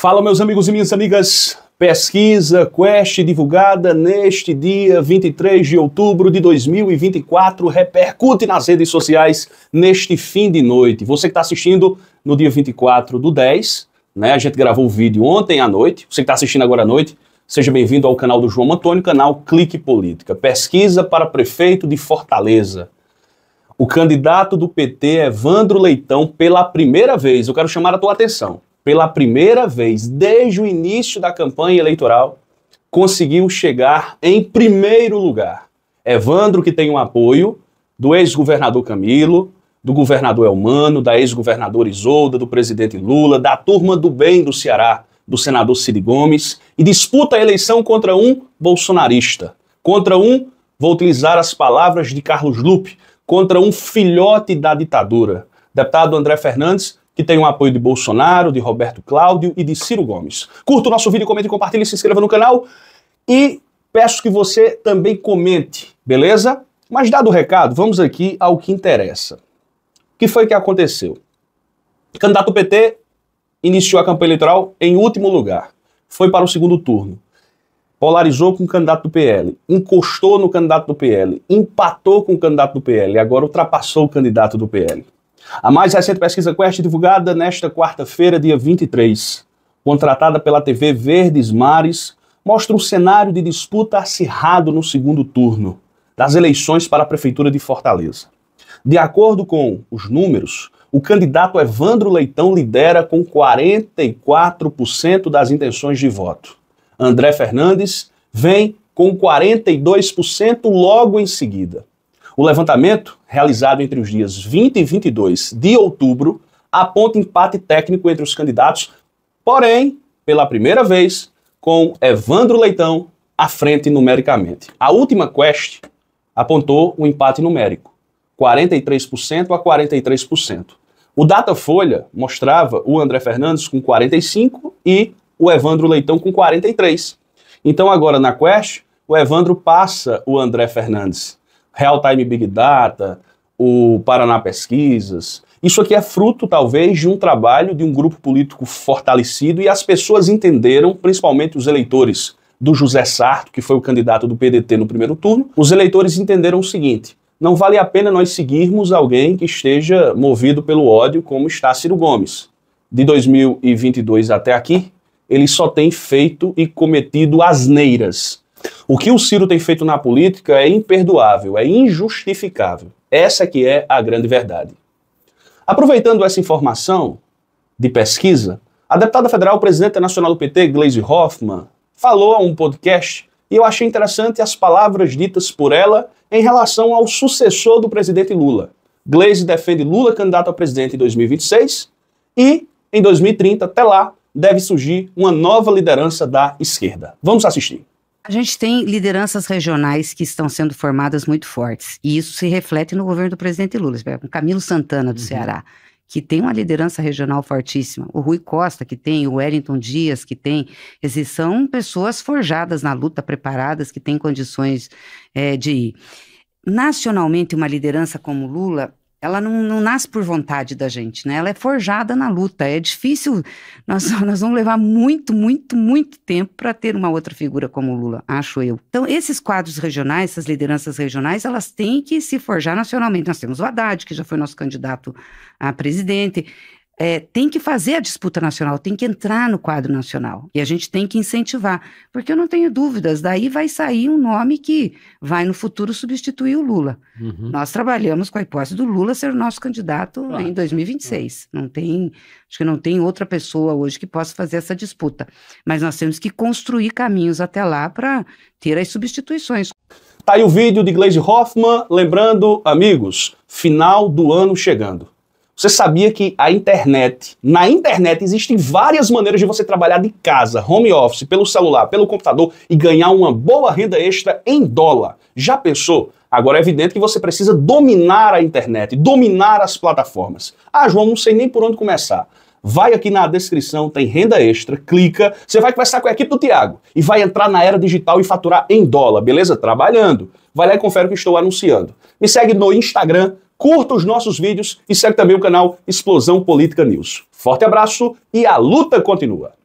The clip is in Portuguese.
Fala, meus amigos e minhas amigas. Pesquisa Quest divulgada neste dia 23 de outubro de 2024 repercute nas redes sociais neste fim de noite. Você que está assistindo no dia 24 do 10, né? A gente gravou o vídeo ontem à noite. Você que está assistindo agora à noite, seja bem-vindo ao canal do João Antônio, canal Clique Política. Pesquisa para prefeito de Fortaleza o candidato do PT, Evandro Leitão, pela primeira vez, eu quero chamar a tua atenção pela primeira vez desde o início da campanha eleitoral, conseguiu chegar em primeiro lugar. Evandro, que tem um apoio do ex-governador Camilo, do governador Elmano, da ex-governadora Isolda, do presidente Lula, da turma do bem do Ceará, do senador Cid Gomes, e disputa a eleição contra um bolsonarista, contra um, vou utilizar as palavras de Carlos Lupe, contra um filhote da ditadura. Deputado André Fernandes que tem o um apoio de Bolsonaro, de Roberto Cláudio e de Ciro Gomes. Curta o nosso vídeo, comente, compartilhe, se inscreva no canal e peço que você também comente, beleza? Mas dado o recado, vamos aqui ao que interessa. O que foi que aconteceu? O candidato PT iniciou a campanha eleitoral em último lugar. Foi para o segundo turno. Polarizou com o candidato do PL, encostou no candidato do PL, empatou com o candidato do PL, agora ultrapassou o candidato do PL. A mais recente pesquisa Quest, divulgada nesta quarta-feira, dia 23, contratada pela TV Verdes Mares, mostra um cenário de disputa acirrado no segundo turno das eleições para a Prefeitura de Fortaleza. De acordo com os números, o candidato Evandro Leitão lidera com 44% das intenções de voto. André Fernandes vem com 42% logo em seguida. O levantamento, realizado entre os dias 20 e 22 de outubro, aponta empate técnico entre os candidatos, porém, pela primeira vez, com Evandro Leitão à frente numericamente. A última quest apontou um empate numérico, 43% a 43%. O Datafolha mostrava o André Fernandes com 45 e o Evandro Leitão com 43. Então agora na quest, o Evandro passa o André Fernandes Real Time Big Data, o Paraná Pesquisas. Isso aqui é fruto, talvez, de um trabalho de um grupo político fortalecido e as pessoas entenderam, principalmente os eleitores do José Sarto, que foi o candidato do PDT no primeiro turno, os eleitores entenderam o seguinte: não vale a pena nós seguirmos alguém que esteja movido pelo ódio como está Ciro Gomes. De 2022 até aqui, ele só tem feito e cometido asneiras. O que o Ciro tem feito na política é imperdoável, é injustificável. Essa que é a grande verdade. Aproveitando essa informação de pesquisa, a deputada federal, presidente nacional do PT, Gleisi Hoffmann, falou a um podcast e eu achei interessante as palavras ditas por ela em relação ao sucessor do presidente Lula. Gleisi defende Lula candidato a presidente em 2026 e, em 2030, até lá, deve surgir uma nova liderança da esquerda. Vamos assistir. A gente tem lideranças regionais que estão sendo formadas muito fortes. E isso se reflete no governo do presidente Lula. O Camilo Santana do uhum. Ceará, que tem uma liderança regional fortíssima. O Rui Costa, que tem. O Wellington Dias, que tem. Esses são pessoas forjadas na luta, preparadas, que têm condições é, de ir. Nacionalmente, uma liderança como Lula, ela não, não, nasce por vontade da gente, né? Ela é forjada na luta. É difícil. Nós, nós vamos levar muito, muito, muito tempo para ter uma outra figura como o Lula, acho eu. Então, esses quadros regionais, essas lideranças regionais, elas têm que se forjar nacionalmente. Nós temos o Haddad, que já foi nosso candidato a presidente é, tem que fazer a disputa nacional, tem que entrar no quadro nacional. E a gente tem que incentivar, porque eu não tenho dúvidas, daí vai sair um nome que vai no futuro substituir o Lula. Uhum. Nós trabalhamos com a hipótese do Lula ser o nosso candidato claro. em 2026. Não tem, acho que não tem outra pessoa hoje que possa fazer essa disputa. Mas nós temos que construir caminhos até lá para ter as substituições. Tá aí o vídeo de Gleisi Hoffmann, lembrando, amigos, final do ano chegando. Você sabia que a internet, na internet existem várias maneiras de você trabalhar de casa, home office, pelo celular, pelo computador e ganhar uma boa renda extra em dólar. Já pensou? Agora é evidente que você precisa dominar a internet, dominar as plataformas. Ah, João, não sei nem por onde começar. Vai aqui na descrição, tem renda extra, clica, você vai conversar com a equipe do Tiago e vai entrar na era digital e faturar em dólar, beleza? Trabalhando. Vai lá e confere o que estou anunciando. Me segue no Instagram, curta os nossos vídeos e segue também o canal Explosão Política News. Forte abraço e a luta continua!